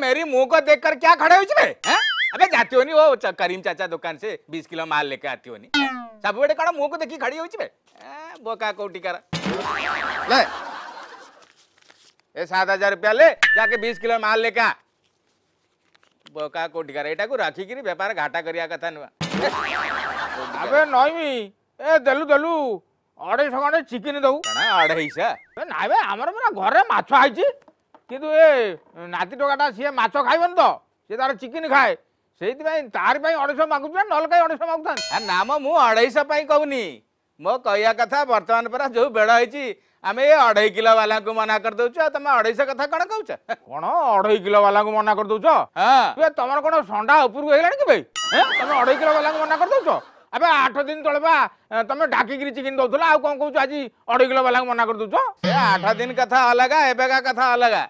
मेरी मुंह को देखकर क्या खड़े हो इसमें अबे जाती होनी वो करीम चाचा दुकान से बीस किलो माल लेके आती होनी सब बड़े कड़ा मुंह को देखी खड़ी हो इसमें बोका कोटी कर ले ये सात हजार रुपया ले जाके बीस किलो माल लेके आ बोका कोटी कर एटा को राखी गिरी व्यापार घाटा करिया कथा नुआ अबे नहीं ए देलु देलु अढ़ाई सौ खंडे चिकन दऊ अढ़ाई सौ ना बे आमर घर में माछ आइची কিন্তু ଏ ନାତି ଟୋକାଟା ସିଏ ମାଛ ଖାଇବନି ତ ସିଏ ତାର ଚିକେନ୍ ଖାଏ ସେଇଥିପାଇଁ ତାରି ପାଇଁ ଅଢ଼େଇଶହ ମାଗୁଛୁ ନା ନହେଲେ କାହିଁ ଅଢ଼େଇଶହ ମାଗୁଥାନ୍ତି ନା ମ ମୁଁ ଅଢ଼େଇଶହ ପାଇଁ କହୁନି ମୋ କହିବା କଥା ବର୍ତ୍ତମାନ ପରା ଯେଉଁ ବେଳ ହେଇଛି ଆମେ ଏ ଅଢ଼େଇ କିଲୋ ବାଲାଙ୍କୁ ମନା କରିଦେଉଛୁ ଆଉ ତମେ ଅଢ଼େଇଶହ କଥା କ'ଣ କହୁଛ କ'ଣ ଅଢ଼େଇ କିଲୋ ବାଲାଙ୍କୁ ମନା କରିଦେଉଛ ହଁ ତମର କ'ଣ ଷଣ୍ଡା ଉପରକୁ ହେଇଗଲାଣି କି ଭାଇ ତମେ ଅଢ଼େଇ କିଲୋ ବାଲାଙ୍କୁ ମନା କରିଦେଉଛ ଏବେ ଆଠ ଦିନ ତଳେ ବା ତମେ ଡାକିକିରି ଚିକେନ୍ ଦେଉଥିଲ ଆଉ କ'ଣ କହୁଛ ଆଜି ଅଢ଼େଇ କିଲୋ ବାଲାଙ୍କୁ ମନା କରିଦେଉଛ ସେ ଆଠ ଦିନ କଥା ଅଲଗା ଏବେକା କଥା ଅଲଗା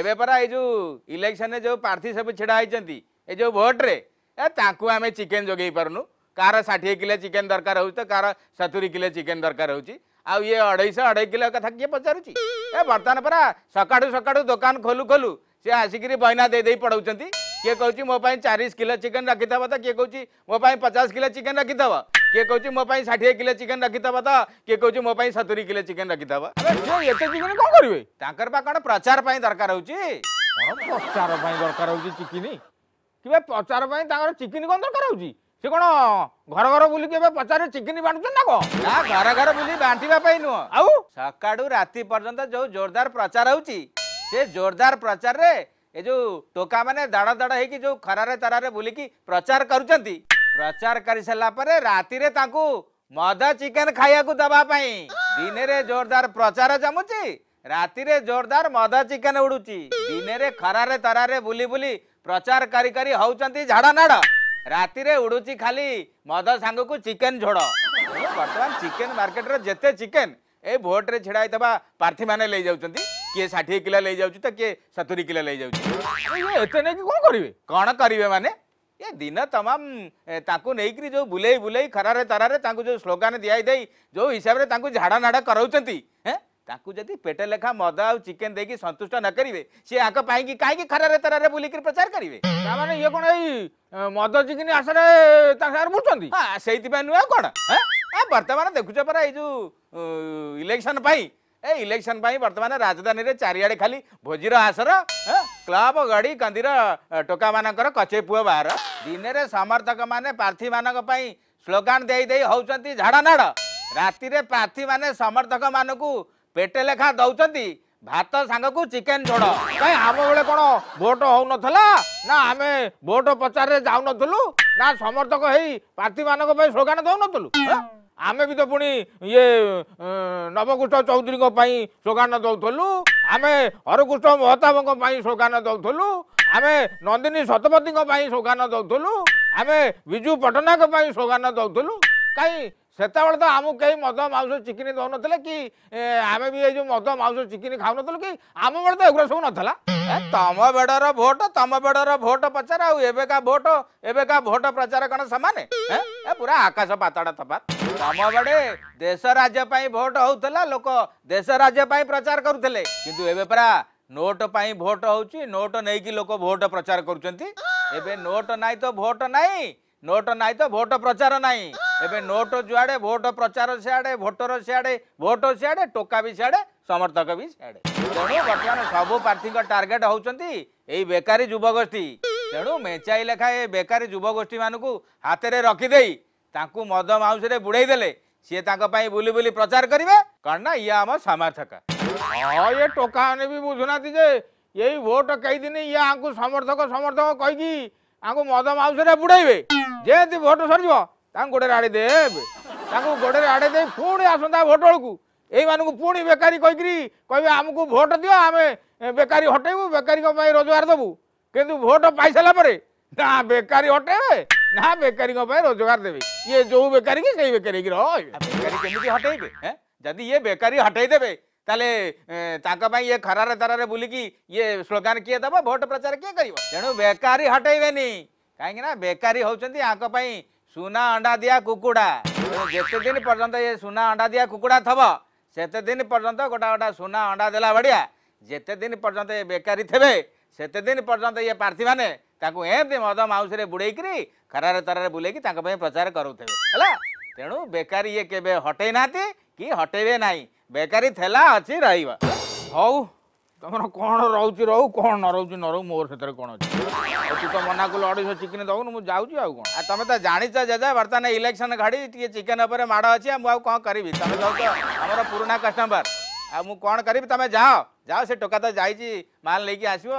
ଏବେ ପରା ଏଇ ଯେଉଁ ଇଲେକ୍ସନରେ ଯେଉଁ ପ୍ରାର୍ଥୀ ସବୁ ଛିଡ଼ା ହେଇଛନ୍ତି ଏ ଯେଉଁ ଭୋଟ୍ରେ ଏ ତାଙ୍କୁ ଆମେ ଚିକେନ୍ ଯୋଗାଇ ପାରୁନୁ କାହାର ଷାଠିଏ କିଲୋ ଚିକେନ୍ ଦରକାର ହେଉଛି ତ କାହାର ସତୁରି କିଲୋ ଚିକେନ୍ ଦରକାର ହେଉଛି ଆଉ ଇଏ ଅଢ଼େଇଶହ ଅଢ଼େଇ କିଲୋ କଥା କିଏ ପଚାରୁଛି ଏ ବର୍ତ୍ତମାନ ପରା ସକାଳୁ ସକାଳୁ ଦୋକାନ ଖୋଲୁ ଖୋଲୁ ସିଏ ଆସିକିରି ବଇନା ଦେଇଦେଇ ପଢ଼ଉଛନ୍ତି କିଏ କହୁଛି ମୋ ପାଇଁ ଚାଳିଶ କିଲୋ ଚିକେନ୍ ରଖିଦେବ ତ କିଏ କହୁଛି ମୋ ପାଇଁ ପଚାଶ କିଲୋ ଚିକେନ୍ ରଖିଦେବ କିଏ କହୁଛି ମୋ ପାଇଁ ଷାଠିଏ କିଲୋ ଚିକେନ ରଖିଥବ ତ କିଏ କହୁଛି ମୋ ପାଇଁ ସତୁରି କିଲୋ ଚିକେନ ରଖିଥବ ଏତେ ଚିକେନ କଣ କରିବେ ତାଙ୍କର ବା କଣ ପ୍ରଚାର ପାଇଁ ଦରକାର ହଉଛି କଣ ପ୍ରଚାର ପାଇଁ ଦରକାର ହଉଛି ଚିକେନ କିବା ପ୍ରଚାର ପାଇଁ ତାଙ୍କର ଚିକେନ କଣ ଦରକାର ହଉଛି ସେ କଣ ଘର ଘର ବୁଲିକି ଏବେ ପଚାରେ ଚିକେନ ବାଣ୍ଟୁଛନ୍ତି ନା କଣ ନା ଘର ଘର ବୁଲି ବାଣ୍ଟିବା ପାଇଁ ନୁହଁ ଆଉ ସକାଳୁ ରାତି ପର୍ଯ୍ୟନ୍ତ ଯୋଉ ଜୋରଦାର ପ୍ରଚାର ହଉଛି ସେ ଜୋରଦାର ପ୍ରଚାରରେ ଏ ଯୋଉ ଟୋକାମାନେ ଦାଡ଼ ଦାଡ଼ ହେଇକି ଯୋଉ ଖରାରେ ତାରାରେ ବୁଲିକି ପ୍ରଚାର କରୁଛନ୍ତି ପ୍ରଚାର କରିସାରିଲା ପରେ ରାତିରେ ତାଙ୍କୁ ମଦ ଚିକେନ ଖାଇବାକୁ ଦେବା ପାଇଁ ଦିନରେ ଜୋରଦାର ପ୍ରଚାର ଜମୁଛି ରାତିରେ ଜୋରଦାର ମଦ ଚିକେନ ଉଡୁଛି ଦିନରେ ଖରାରେ ତରାରେ ବୁଲି ବୁଲି ପ୍ରଚାର କରି କରି ହଉଛନ୍ତି ଝାଡ଼ନାଡ଼ ରାତିରେ ଉଡୁଛି ଖାଲି ମଦ ସାଙ୍ଗକୁ ଚିକେନ ଝୋଡ଼ ବର୍ତ୍ତମାନ ଚିକେନ ମାର୍କେଟର ଯେତେ ଚିକେନ ଏ ଭୋଟରେ ଛିଡ଼ା ହେଇଥିବା ପ୍ରାର୍ଥୀମାନେ ନେଇଯାଉଛନ୍ତି କିଏ ଷାଠିଏ କିଲୋ ନେଇଯାଉଛି ତ କିଏ ସତୁରି କିଲୋ ନେଇଯାଉଛି ଏତେ ନେଇକି କ'ଣ କରିବେ କ'ଣ କରିବେ ମାନେ ଏ ଦିନ ତମାମ ତାଙ୍କୁ ନେଇକରି ଯେଉଁ ବୁଲେଇ ବୁଲେଇ ଖରାରେ ତରାରେ ତାଙ୍କୁ ଯେଉଁ ସ୍ଲୋଗାନ ଦିଆଯାଇ ଯେଉଁ ହିସାବରେ ତାଙ୍କୁ ଝାଡ଼ା ନାଡ଼ା କରାଉଛନ୍ତି ହେଁ ତାଙ୍କୁ ଯଦି ପେଟେ ଲେଖା ମଦ ଆଉ ଚିକେନ୍ ଦେଇକି ସନ୍ତୁଷ୍ଟ ନ କରିବେ ସିଏ ଆଙ୍କ ପାଇଁକି କାହିଁକି ଖରାରେ ତରାରେ ବୁଲିକିରି ପ୍ରଚାର କରିବେ ତାମାନେ ଇଏ କ'ଣ ଏଇ ମଦ ଚିକେନ୍ ଆଶାରେ ତାଙ୍କ ସାଙ୍ଗରେ ବୁଲୁଛନ୍ତି ସେଇଥିପାଇଁ ନୁହେଁ ଆଉ କ'ଣ ବର୍ତ୍ତମାନ ଦେଖୁଛ ପରା ଏଇ ଯେଉଁ ଇଲେକ୍ସନ୍ ପାଇଁ ଏ ଇଲେକ୍ସନ ପାଇଁ ବର୍ତ୍ତମାନ ରାଜଧାନୀରେ ଚାରିଆଡ଼େ ଖାଲି ଭୋଜିର ଆସର କ୍ଲବ ଗଡ଼ି କନ୍ଦିର ଟୋକାମାନଙ୍କର କଚେଇ ପୁଅ ବାହାର ଦିନରେ ସମର୍ଥକମାନେ ପ୍ରାର୍ଥୀମାନଙ୍କ ପାଇଁ ସ୍ଲୋଗାନ ଦେଇ ଦେଇ ହେଉଛନ୍ତି ଝାଡ଼ାନାଡ଼ ରାତିରେ ପ୍ରାର୍ଥୀମାନେ ସମର୍ଥକମାନଙ୍କୁ ପେଟେ ଲେଖା ଦେଉଛନ୍ତି ଭାତ ସାଙ୍ଗକୁ ଚିକେନ୍ ଝୋଡ଼ କାଇଁ ଆମ ବେଳେ କ'ଣ ଭୋଟ୍ ହେଉନଥିଲା ନା ଆମେ ଭୋଟ୍ ପଚାରରେ ଯାଉନଥିଲୁ ନା ସମର୍ଥକ ହେଇ ପ୍ରାର୍ଥୀମାନଙ୍କ ପାଇଁ ସ୍ଲୋଗାନ ଦେଉନଥିଲୁ ଆମେ ବି ତ ପୁଣି ଇଏ ନବକୃଷ୍ଣ ଚୌଧୁରୀଙ୍କ ପାଇଁ ସ୍ଲୋଗାନ ଦେଉଥିଲୁ ଆମେ ହରକୃଷ୍ଣ ମହତାବଙ୍କ ପାଇଁ ସ୍ଲୋଗାନ ଦେଉଥିଲୁ ଆମେ ନନ୍ଦିନୀ ଶତପଥୀଙ୍କ ପାଇଁ ସ୍ଲୋଗାନ ଦେଉଥିଲୁ ଆମେ ବିଜୁ ପଟ୍ଟନାୟକ ପାଇଁ ସ୍ଲୋଗାନ ଦେଉଥିଲୁ କାହିଁ ସେତେବେଳେ ତ ଆମକୁ କେହି ମଦ ମାଉସ ଚିକିନି ଦେଉନଥିଲେ କି ଆମେ ବି ଏଇ ଯେଉଁ ମଦ ମାଉସ ଚିକିନି ଖାଉନଥିଲୁ କି ଆମ ବେଳେ ତ ଏଗୁଡ଼ା ସବୁ ନଥିଲା ତମ ବେଡ଼ର ଭୋଟ ତମ ବେଡ଼ର ଭୋଟ ପ୍ରଚାର ଆଉ ଏବେକା ଭୋଟ ଏବେକା ଭୋଟ ପ୍ରଚାର କ'ଣ ସମାନେ ପୁରା ଆକାଶ ପାତାଳ ତଫାତ ତମ ବେଡ଼େ ଦେଶ ରାଜ୍ୟ ପାଇଁ ଭୋଟ ହେଉଥିଲା ଲୋକ ଦେଶ ରାଜ୍ୟ ପାଇଁ ପ୍ରଚାର କରୁଥିଲେ କିନ୍ତୁ ଏବେ ପରା নোট ପାଇଁ ভোট হচ্ছে নোট ନେଇକି ଲୋକ ଭୋଟ ପ୍ରଚାର କରୁଛନ୍ତି ଏବେ নোট ନାହିଁ ତ ভোট ନାହିଁ নোট ନାହିଁ ତ ଭୋଟ ପ୍ରଚାର ନାହିଁ ଏବେ ନୋଟ ଯୁଆଡ଼େ ଭୋଟ ପ୍ରଚାର ସିଆଡ଼େ ଭୋଟର ସିଆଡ଼େ ଭୋଟ ସିଆଡ଼େ ଟୋକା ବି ସିଆଡ଼େ ସମର୍ଥକ ବି ସିଆଡ଼େ ତେଣୁ ବର୍ତ୍ତମାନ ସବୁ ପ୍ରାର୍ଥୀଙ୍କ ଟାର୍ଗେଟ୍ ହେଉଛନ୍ତି ଏଇ ବେକାରୀ ଯୁବଗୋଷ୍ଠୀ ତେଣୁ ମେଞ୍ଚାଇ ଲେଖା ଏ ବେକାରୀ ଯୁବଗୋଷ୍ଠୀମାନଙ୍କୁ ହାତରେ ରଖିଦେଇ ତାଙ୍କୁ ମଦ ମାଉସରେ ବୁଡ଼େଇ ଦେଲେ ସିଏ ତାଙ୍କ ପାଇଁ ବୁଲି ବୁଲି ପ୍ରଚାର କରିବେ କ'ଣ ନା ଇଏ ଆମ ସମର୍ଥକ ହଁ ଇଏ ଟୋକାମାନେ ବି ବୁଝୁନାହାନ୍ତି ଯେ ଏଇ ଭୋଟ କେଇଦିନ ଇଏ ଆଙ୍କୁ ସମର୍ଥକ ସମର୍ଥକ କହିକି ଆଙ୍କୁ ମଦ ମାଉସରେ ବୁଡ଼େଇବେ ଯେମିତି ଭୋଟ ସରିଯିବ ତାଙ୍କୁ ଗୋଡ଼ରେ ଆଡ଼େଇ ଦେବେ ତାଙ୍କୁ ଗୋଡ଼ରେ ଆଡ଼େଇ ଦେଇ ପୁଣି ଆସନ୍ତା ଭୋଟ ବେଳକୁ ଏଇମାନଙ୍କୁ ପୁଣି ବେକାରୀ କହିକିରି କହିବେ ଆମକୁ ଭୋଟ ଦିଅ ଆମେ ବେକାରୀ ହଟେଇବୁ ବେକାରୀଙ୍କ ପାଇଁ ରୋଜଗାର ଦେବୁ କିନ୍ତୁ ଭୋଟ ପାଇସାରିଲା ପରେ ନା ବେକାରୀ ହଟେଇବେ ନା ବେକାରୀଙ୍କ ପାଇଁ ରୋଜଗାର ଦେବେ ଇଏ ଯୋଉ ବେକାରୀ କି ସେଇ ବେକାରୀ କି ରହିବେ ବେକାରୀ କେମିତି ହଟେଇବେ ଯଦି ଇଏ ବେକାରୀ ହଟେଇ ଦେବେ ତାହେଲେ ତାଙ୍କ ପାଇଁ ଇଏ ଖରାରେ ତରାରେ ବୁଲିକି ଇଏ ସ୍ଲୋଗାନ କିଏ ଦେବ ଭୋଟ ପ୍ରଚାର କିଏ କରିବ ତେଣୁ ବେକାରୀ ହଟେଇବେନି କାହିଁକି ନା ବେକାରୀ ହେଉଛନ୍ତି ଆଙ୍କ ପାଇଁ ସୁନା ଅଣ୍ଡା ଦିଆ କୁକୁଡ଼ା ଯେତେ ଦିନ ପର୍ଯ୍ୟନ୍ତ ଏ ସୁନା ଅଣ୍ଡା ଦିଆ କୁକୁଡ଼ା ଥବ ସେତେ ଦିନ ପର୍ଯ୍ୟନ୍ତ ଗୋଟା ଗୋଟା ସୁନା ଅଣ୍ଡା ଦେଲା ଭଳିଆ ଯେତେ ଦିନ ପର୍ଯ୍ୟନ୍ତ ଏ ବେକାରୀ ଥେବେ ସେତେ ଦିନ ପର୍ଯ୍ୟନ୍ତ ଇଏ ପ୍ରାର୍ଥୀମାନେ ତାଙ୍କୁ ଏମିତି ମଦ ମାଉସୀରେ ବୁଡ଼େଇକିରି ଖରାରେ ତରାରେ ବୁଲେଇକି ତାଙ୍କ ପାଇଁ ପ୍ରଚାର କରୁଥିବେ ହେଲା ତେଣୁ ବେକାରୀ ଇଏ କେବେ ହଟେଇ ନାହାନ୍ତି କି ହଟେଇବେ ନାହିଁ ବେକାରୀ ଥିଲା ଅଛି ରହିବ ହଉ ତମର କ'ଣ ରହୁଛି ରହୁ କ'ଣ ନ ରହୁଛି ନ ରହୁ ମୋର ସେଥିରେ କ'ଣ ଅଛି ତୁ ତ ମନା କଲୁ ଅଢ଼େଇଶହ ଚିକେନ୍ ଦେବୁନି ମୁଁ ଯାଉଛି ଆଉ କ'ଣ ଆଉ ତମେ ତ ଜାଣିଛ ଜେଜା ବର୍ତ୍ତମାନ ଇଲେକ୍ସନ୍ ଘାଡ଼ି ଟିକେ ଚିକେନ୍ ଉପରେ ମାଡ଼ ଅଛି ଆଉ ମୁଁ ଆଉ କ'ଣ କରିବି ତମେ ତ ଆମର ପୁରୁଣା କଷ୍ଟମର୍ ଆଉ ମୁଁ କ'ଣ କରିବି ତମେ ଯାଅ ଯାଅ ସେ ଟୋକା ତ ଯାଇଛି ମାଲ ନେଇକି ଆସିବ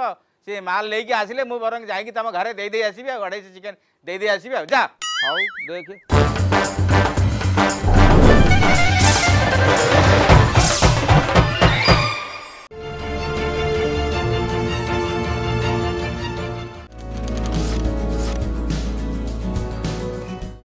ସେ ମାଲ ନେଇକି ଆସିଲେ ମୁଁ ବରଂ ଯାଇକି ତମ ଘରେ ଦେଇଦେଇ ଆସିବି ଆଉ ଅଢ଼େଇଶହ ଚିକେନ୍ ଦେଇଦେଇ ଆସିବି ଆଉ ଯା ହଉ ଦେଖେ